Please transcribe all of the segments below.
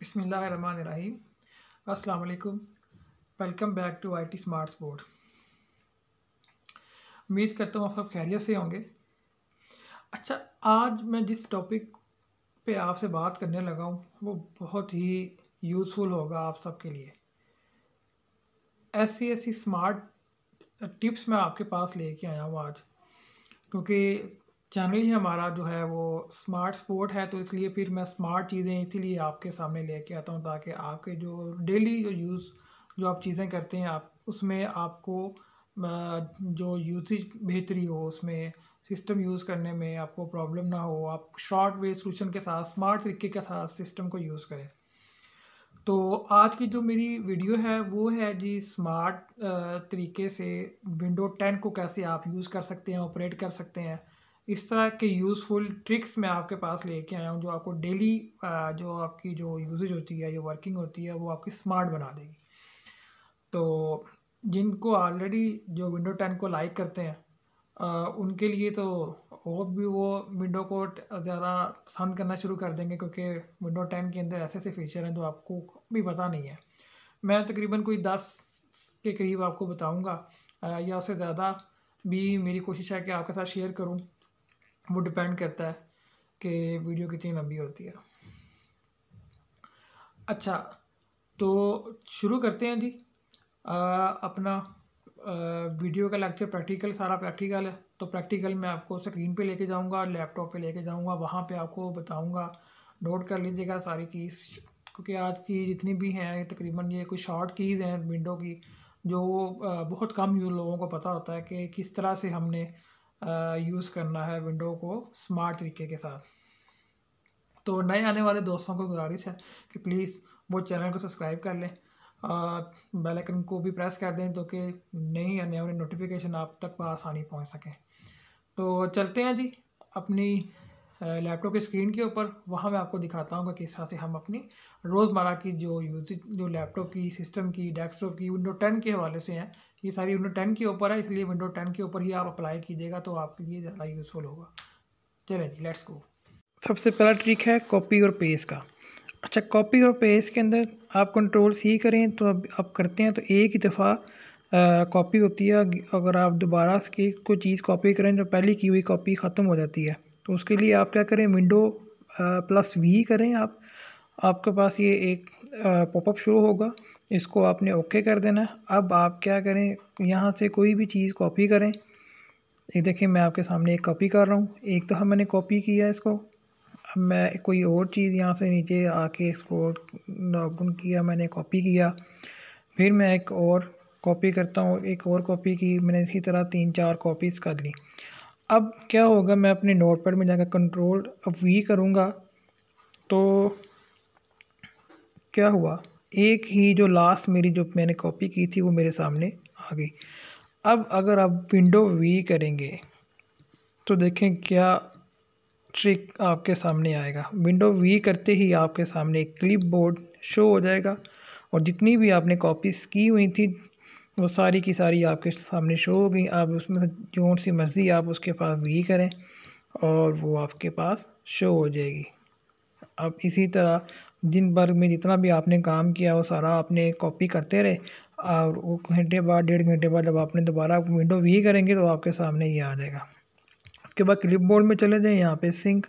बसमीम अस्सलाम वालेकुम welcome back to IT smart board उम्मीद करता हूँ आप सब खैरियत से होंगे अच्छा आज मैं जिस टॉपिक पे आपसे बात करने लगा हूँ वो बहुत ही यूज़फुल होगा आप सब के लिए ऐसी ऐसी स्मार्ट टिप्स मैं आपके पास लेके आया हूँ आज क्योंकि चैनल ही हमारा जो है वो स्मार्ट स्पोर्ट है तो इसलिए फिर मैं स्मार्ट चीज़ें इसीलिए आपके सामने लेके आता हूँ ताकि आपके जो डेली जो यूज़ जो आप चीज़ें करते हैं आप उसमें आपको जो यूसेज बेहतरी हो उसमें सिस्टम यूज़ करने में आपको प्रॉब्लम ना हो आप शॉर्ट वे सोल्यूशन के साथ स्मार्ट तरीके के साथ सिस्टम को यूज़ करें तो आज की जो मेरी वीडियो है वो है जी स्मार्ट तरीके से विंडो टेन को कैसे आप यूज़ कर सकते हैं ऑपरेट कर सकते हैं इस तरह के यूज़फुल ट्रिक्स मैं आपके पास लेके आया हूँ जो आपको डेली जो आपकी जो यूजेज होती है जो वर्किंग होती है वो आपकी स्मार्ट बना देगी तो जिनको ऑलरेडी जो विंडो टेन को लाइक करते हैं उनके लिए तो वो भी वो विंडो को ज़्यादा पसंद करना शुरू कर देंगे क्योंकि विंडो टेन के अंदर ऐसे ऐसे फीचर हैं जो आपको भी पता नहीं है मैं तकरीबन कोई दस के करीब आपको बताऊँगा या उससे ज़्यादा भी मेरी कोशिश है कि आपके साथ शेयर करूँ वो डिपेंड करता है कि वीडियो कितनी लंबी होती है अच्छा तो शुरू करते हैं जी अपना आ, वीडियो का लेक्चर प्रैक्टिकल सारा प्रैक्टिकल है तो प्रैक्टिकल मैं आपको स्क्रीन पे लेके जाऊंगा लैपटॉप पे लेके जाऊंगा वहाँ पे आपको बताऊंगा नोट कर लीजिएगा सारी कीज़ क्योंकि आज की जितनी भी हैं तकरीबन ये कुछ शॉर्ट कीज़ हैं विंडो की जो बहुत कम यू लोगों को पता होता है कि किस तरह से हमने यूज़ करना है विंडो को स्मार्ट तरीके के साथ तो नए आने वाले दोस्तों को गुजारिश है कि प्लीज़ वो चैनल को सब्सक्राइब कर लें बेल आइकन को भी प्रेस कर दें तो कि नई आने वाली नोटिफिकेशन आप तक आसानी पहुंच सके तो चलते हैं जी अपनी लैपटॉप के स्क्रीन के ऊपर वहाँ मैं आपको दिखाता हूँ कि किस तरह से हम अपनी रोज़मर्रा की जो यूज जो लैपटॉप की सिस्टम की डेस्कटॉप की विंडो टेन के हवाले से हैं ये सारी विंडो टेन के ऊपर है इसलिए विंडो टेन के ऊपर ही आप अप्लाई कीजिएगा तो आपके लिए ज़्यादा यूज़फुल होगा चले जी लेट्स गो सबसे पहला ट्रिक है कॉपी और पेज का अच्छा कॉपी और पेज के अंदर आप कंट्रोल सी करें तो अब आप करते हैं तो एक ही दफ़ा कॉपी होती है अगर आप दोबारा इसकी कोई चीज़ कॉपी करें तो पहले की हुई कॉपी ख़त्म हो जाती है तो उसके लिए आप क्या करें विंडो प्लस वी करें आप आपके पास ये एक पॉपअप शुरू होगा इसको आपने ओके कर देना अब आप क्या करें यहाँ से कोई भी चीज़ कॉपी करें ये देखिए मैं आपके सामने एक कॉपी कर रहा हूँ एक दफ़ा तो मैंने कॉपी किया है इसको अब मैं कोई और चीज़ यहाँ से नीचे आके एक्सप्लोर लॉगन किया मैंने कॉपी किया फिर मैं एक और कॉपी करता हूँ एक और कॉपी की मैंने इसी तरह तीन चार कॉपीज़ कर ली अब क्या होगा मैं अपने नोट पैड में जाकर कंट्रोल अब वी करूँगा तो क्या हुआ एक ही जो लास्ट मेरी जो मैंने कॉपी की थी वो मेरे सामने आ गई अब अगर आप विंडो वी करेंगे तो देखें क्या ट्रिक आपके सामने आएगा विंडो वी करते ही आपके सामने क्लिप बोर्ड शो हो जाएगा और जितनी भी आपने कॉपीज़ की हुई थी वो सारी की सारी आपके सामने शो हो गई आप उसमें से जो सी मर्ज़ी आप उसके पास वी करें और वो आपके पास शो हो जाएगी अब इसी तरह दिन भर में जितना भी आपने काम किया वो सारा आपने कॉपी करते रहे और वो घंटे बाद डेढ़ घंटे बाद जब आपने दोबारा विंडो वी करेंगे तो आपके सामने ये आ जाएगा उसके बाद क्लिप में चले जाएँ यहाँ पे सिंक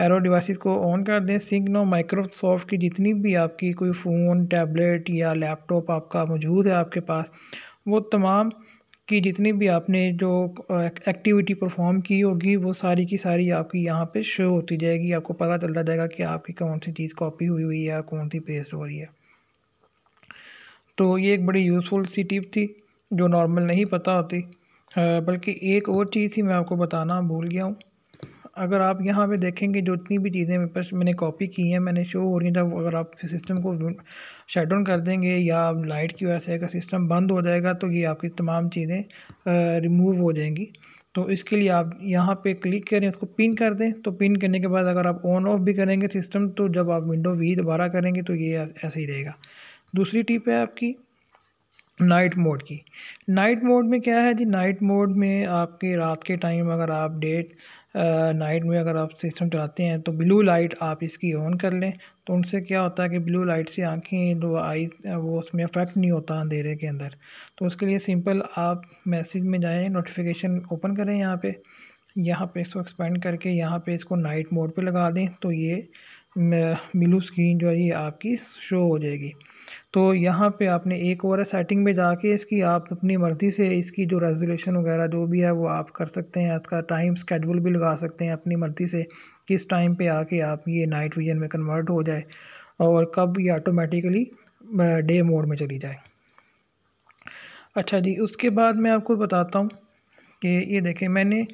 एरो डिवाइसेस को ऑन कर दें सिग्नो माइक्रोसॉफ्ट की जितनी भी आपकी कोई फ़ोन टैबलेट या लैपटॉप आपका मौजूद है आपके पास वो तमाम की जितनी भी आपने जो एक्टिविटी परफॉर्म की होगी वो सारी की सारी आपकी यहाँ पे शो होती जाएगी आपको पता चलता जाएगा कि आपकी कौन सी चीज़ कॉपी हुई हुई है कौन सी पेस्ट हो रही है तो ये एक बड़ी यूज़फुल सी टिप थी जो नॉर्मल नहीं पता होती बल्कि एक और चीज़ ही मैं आपको बताना भूल गया हूँ अगर आप यहाँ पे देखेंगे जो इतनी भी चीज़ें मेरे पास मैंने कॉपी की हैं मैंने शो हो रही हैं जब अगर आप सिस्टम को शट डाउन कर देंगे या लाइट की वजह से अगर सिस्टम बंद हो जाएगा तो ये आपकी तमाम चीज़ें रिमूव हो जाएंगी तो इसके लिए आप यहाँ पे क्लिक करें उसको पिन कर दें तो पिन करने के बाद अगर आप ऑन ऑफ भी करेंगे सिस्टम तो जब आप विंडो वी दोबारा करेंगे तो ये ऐसे ही रहेगा दूसरी टिप है आपकी नाइट मोड की नाइट मोड में क्या है जी नाइट मोड में आपके रात के टाइम अगर आप डेट नाइट में अगर आप सिस्टम चलाते हैं तो ब्लू लाइट आप इसकी ऑन कर लें तो उनसे क्या होता है कि ब्लू लाइट से आँखें जो आई वो उसमें अफेक्ट नहीं होता अंधेरे के अंदर तो उसके लिए सिंपल आप मैसेज में जाएँ नोटिफिकेशन ओपन करें यहाँ पर यहाँ पे इसको एक्सपेंड करके यहाँ पे इसको नाइट मोड पे लगा दें तो ये मिलू स्क्रीन जो है ये आपकी शो हो जाएगी तो यहाँ पे आपने एक और सेटिंग में जाके इसकी आप अपनी मर्ज़ी से इसकी जो रेजोल्यूशन वगैरह जो भी है वो आप कर सकते हैं इसका टाइम स्केड्यूल भी लगा सकते हैं अपनी मर्ज़ी से किस टाइम पे आके आप ये नाइट विजन में कन्वर्ट हो जाए और कब ये ऑटोमेटिकली डे मोड में चली जाए अच्छा जी उसके बाद मैं आपको बताता हूँ कि ये देखें मैंने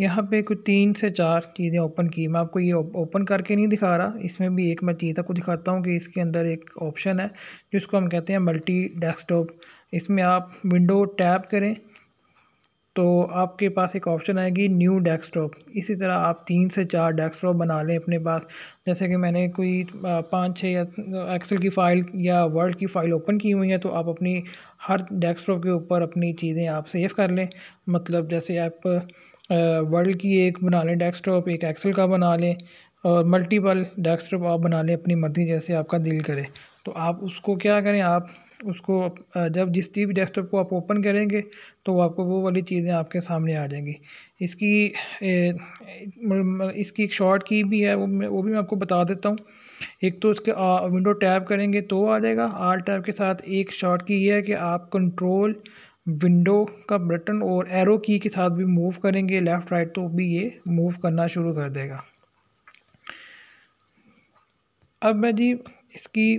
यहाँ पे कुछ तीन से चार चीज़ें ओपन की मैं आपको ये ओपन करके नहीं दिखा रहा इसमें भी एक मैं चीज़ आपको दिखाता हूँ कि इसके अंदर एक ऑप्शन है जिसको हम कहते हैं मल्टी डेस्कटॉप इसमें आप विंडो टैप करें तो आपके पास एक ऑप्शन आएगी न्यू डेस्कटॉप इसी तरह आप तीन से चार डेस्कटॉप बना लें अपने पास जैसे कि मैंने कोई पाँच छः या एक्सेल की फ़ाइल या वर्ड की फ़ाइल ओपन की हुई है तो आप अपनी हर डेस्कटॉप के ऊपर अपनी चीज़ें आप सेव कर लें मतलब जैसे आप वर्ल्ड की एक बना लें डेस्कटॉप एक एक्सेल का बना लें और मल्टीपल डेस्कटॉप आप बना लें अपनी मर्ज़ी जैसे आपका दिल करे तो आप उसको क्या करें आप उसको जब जिस भी डेस्कटॉप को आप ओपन करेंगे तो आपको वो वाली चीज़ें आपके सामने आ जाएंगी इसकी इसकी एक शॉर्ट की भी है वो मैं वो भी मैं आपको बता देता हूँ एक तो उसके विंडो टैब करेंगे तो आ जाएगा आर टैब के साथ एक शॉर्ट की ये है कि आप कंट्रोल विंडो का बटन और एरो की के साथ भी मूव करेंगे लेफ़्ट राइट तो भी ये मूव करना शुरू कर देगा अब मैं जी इसकी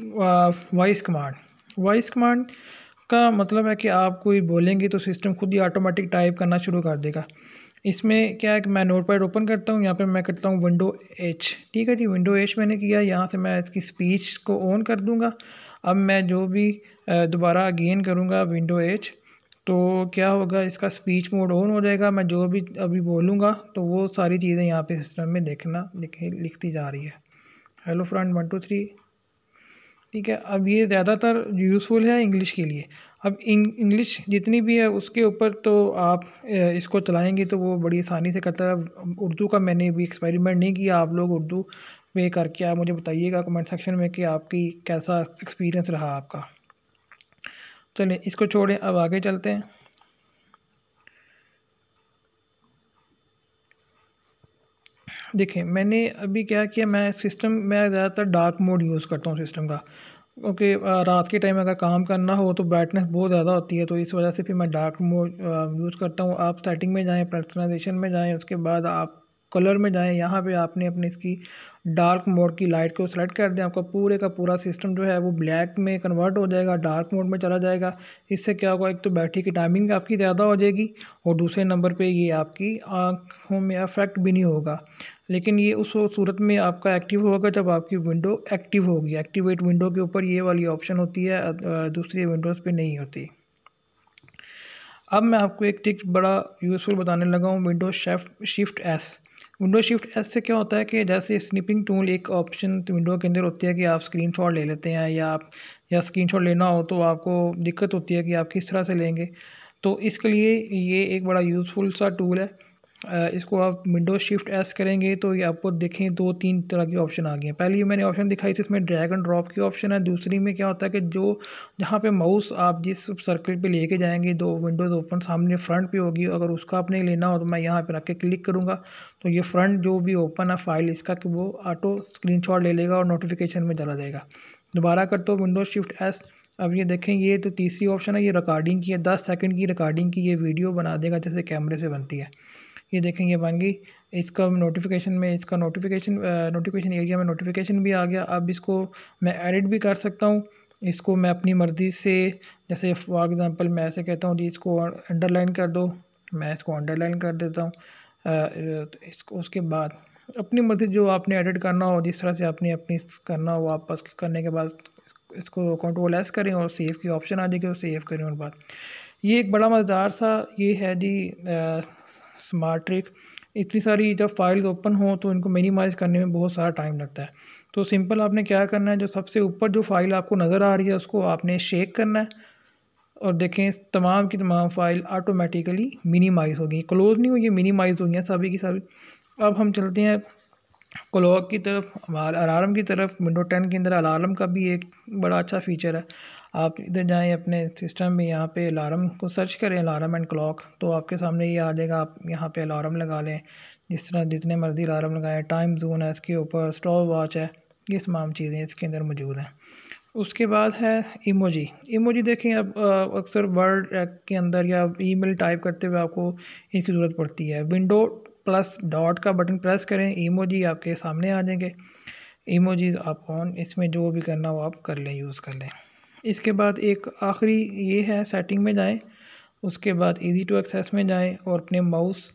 वॉइस कमांड वॉइस कमांड का मतलब है कि आप कोई बोलेंगे तो सिस्टम खुद ही ऑटोमेटिक टाइप करना शुरू कर देगा इसमें क्या है कि मैं नोट पैड ओपन करता हूँ यहाँ पे मैं करता हूँ विंडो एच ठीक है जी विंडो एच मैंने किया यहाँ से मैं इसकी स्पीच को ऑन कर दूँगा अब मैं जो भी दोबारा अगेन करूँगा विंडो एच तो क्या होगा इसका स्पीच मोड ऑन हो जाएगा मैं जो भी अभी बोलूँगा तो वो सारी चीज़ें यहाँ पर सिस्टम में देखना लिखती जा रही है hello friend one two three ठीक है अब ये ज़्यादातर यूज़फुल है इंग्लिश के लिए अब इंग्लिश जितनी भी है उसके ऊपर तो आप इसको चलाएंगे तो वो बड़ी आसानी से करता है उर्दू का मैंने भी एक्सपेरिमेंट नहीं किया आप लोग उर्दू पे करके आप मुझे बताइएगा कमेंट सेक्शन में कि आपकी कैसा एक्सपीरियंस रहा आपका चलिए इसको छोड़ें अब आगे चलते हैं देखें मैंने अभी क्या किया मैं सिस्टम मैं ज़्यादातर डार्क मोड यूज़ करता हूँ सिस्टम का क्योंकि रात के टाइम अगर काम करना हो तो ब्राइटनेस बहुत ज़्यादा होती है तो इस वजह से फिर मैं डार्क मोड यूज़ करता हूँ आप सेटिंग में जाएँ पर्सनलाइजेशन में जाएँ उसके बाद आप कलर में जाएँ यहाँ पे आपने अपने इसकी डार्क मोड की लाइट को सेलेक्ट कर दें आपका पूरे का पूरा सिस्टम जो है वो ब्लैक में कन्वर्ट हो जाएगा डार्क मोड में चला जाएगा इससे क्या होगा एक तो बैटरी की टाइमिंग आपकी ज़्यादा हो जाएगी और दूसरे नंबर पे ये आपकी आँखों में अफेक्ट भी नहीं होगा लेकिन ये उस सूरत में आपका एक्टिव होगा जब आपकी विंडो एक्टिव होगी एक्टिवेट विंडो के ऊपर ये वाली ऑप्शन होती है दूसरी विंडोज़ पे नहीं होती अब मैं आपको एक टिक बड़ा यूज़फुल बताने लगा हूँ window shift shift S window shift S से क्या होता है कि जैसे स्निपिंग टूल एक ऑप्शन विंडो के अंदर होती है कि आप स्क्रीन ले लेते हैं या आप या स्क्रीन लेना हो तो आपको दिक्कत होती है कि आप किस तरह से लेंगे तो इसके लिए ये एक बड़ा यूज़फुल सा टूल है इसको आप विंडो शिफ्ट एस करेंगे तो ये आपको देखें दो तीन तरह के ऑप्शन आ गए हैं पहली मैंने ऑप्शन दिखाई थी इसमें ड्रैग एंड ड्रॉप की ऑप्शन है दूसरी में क्या होता है कि जो जहाँ पे माउस आप जिस सर्कल पे लेके जाएंगे दो विंडोज़ ओपन सामने फ्रंट पे होगी अगर उसका आपने लेना हो तो मैं यहाँ पर रख के क्लिक करूँगा तो ये फ्रंट जो भी ओपन है फाइल इसका कि वो ऑटो स्क्रीन ले लेगा और नोटिफिकेशन में चला जाएगा दोबारा कर दो विंडो शिफ्ट एस अब ये देखें ये तो तीसरी ऑप्शन है ये रिकॉर्डिंग की है दस सेकेंड की रिकॉर्डिंग की ये वीडियो बना देगा जैसे कैमरे से बनती है ये देखेंगे बानगी इसका नोटिफिकेशन में इसका नोटिफिकेशन नोटिफिकेशन एरिया में नोटिफिकेशन भी आ गया अब इसको मैं एडिट भी कर सकता हूँ इसको मैं अपनी मर्ज़ी से जैसे फॉर एग्ज़ाम्पल मैं ऐसे कहता हूँ जी इसको अंडरलाइन कर दो मैं इसको अंडरलाइन कर देता हूँ इसको उसके बाद अपनी मर्ज़ी जो आपने एडिट करना हो जिस तरह से आपने अपनी करना हो आप करने के बाद इसको अकाउंट वो लेस करें और सेव की ऑप्शन आ जाएगी और सेव करें और बाद ये एक बड़ा मज़ेदार सा ये है जी स्मार्ट ट्रिक इतनी सारी जब फाइल्स ओपन हो तो इनको मिनिमाइज़ करने में बहुत सारा टाइम लगता है तो सिंपल आपने क्या करना है जो सबसे ऊपर जो फाइल आपको नज़र आ रही है उसको आपने शेक करना है और देखें तमाम की तमाम फाइल ऑटोमेटिकली मिनिमाइज़ होगी क्लोज़ नहीं हुई है मिनिमाइज़ होगी सभी की सभी अब हम चलते हैं क्लॉक की तरफ अलार्म की तरफ विंडो टेन के अंदर अलार्म का भी एक बड़ा अच्छा फीचर है आप इधर जाएं अपने सिस्टम में यहाँ पे अलार्म को सर्च करें अलार्म एंड क्लॉक तो आपके सामने ये आ जाएगा आप यहाँ पे अलार्म लगा लें जिस तरह जितने मर्ज़ी अलार्म लगाएं टाइम जोन है इसके ऊपर स्टॉप वॉच है ये तमाम चीज़ें इसके अंदर मौजूद हैं उसके बाद है इमोजी इमोजी देखें अब अक्सर वर्ड के अंदर या मेल टाइप करते हुए आपको इसकी ज़रूरत पड़ती है विंडो प्लस डॉट का बटन प्रेस करें इमोजी आपके सामने आ जाएंगे इमोजीज आप ऑन इसमें जो भी करना हो आप कर लें यूज़ कर लें इसके बाद एक आखिरी ये है सेटिंग में जाएं उसके बाद इजी टू एक्सेस में जाएं और अपने माउस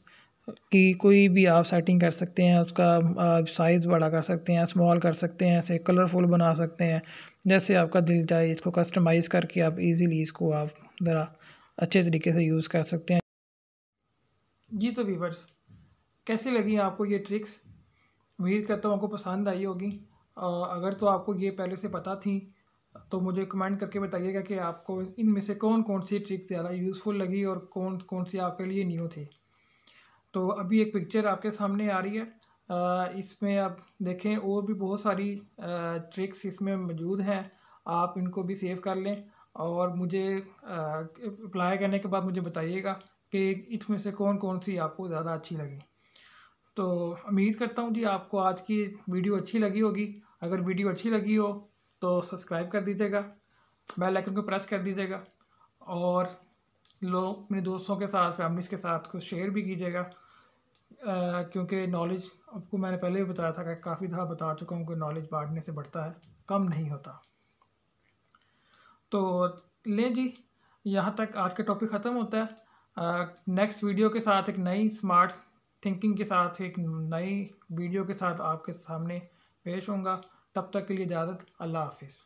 की कोई भी आप सेटिंग कर सकते हैं उसका साइज़ बड़ा कर सकते हैं स्मॉल कर सकते हैं ऐसे कलरफुल बना सकते हैं जैसे आपका दिल जाए इसको कस्टमाइज़ करके आप इजीली इसको आप ज़रा अच्छे तरीके से यूज़ कर सकते हैं जी तो वीवर्स कैसी लगी आपको ये ट्रिक्स उम्मीद करता हूँ आपको पसंद आई होगी अगर तो आपको ये पहले से पता थी तो मुझे कमेंट करके बताइएगा कि आपको इनमें से कौन कौन सी ट्रिक ज़्यादा यूज़फुल लगी और कौन कौन सी आपके लिए न्यू थी तो अभी एक पिक्चर आपके सामने आ रही है इसमें आप देखें और भी बहुत सारी ट्रिक्स इसमें मौजूद हैं आप इनको भी सेव कर लें और मुझे अप्लाई करने के बाद मुझे बताइएगा कि इसमें से कौन कौन सी आपको ज़्यादा अच्छी लगी तो उम्मीद करता हूँ जी आपको आज की वीडियो अच्छी लगी होगी अगर वीडियो अच्छी लगी हो तो सब्सक्राइब कर दीजिएगा बेल आइकन को प्रेस कर दीजिएगा और लोग अपने दोस्तों के साथ फैमिलीज़ के साथ को शेयर भी कीजिएगा क्योंकि नॉलेज आपको मैंने पहले भी बताया था कि काफ़ी दफ़ा बता चुका हूँ कि नॉलेज बांटने से बढ़ता है कम नहीं होता तो लें जी यहाँ तक आज का टॉपिक ख़त्म होता है नेक्स्ट वीडियो के साथ एक नई स्मार्ट थिंकिंग के साथ एक नई वीडियो के साथ आपके सामने पेश होंगे तब तक के लिए इजाज़त अल्लाह हाफिज़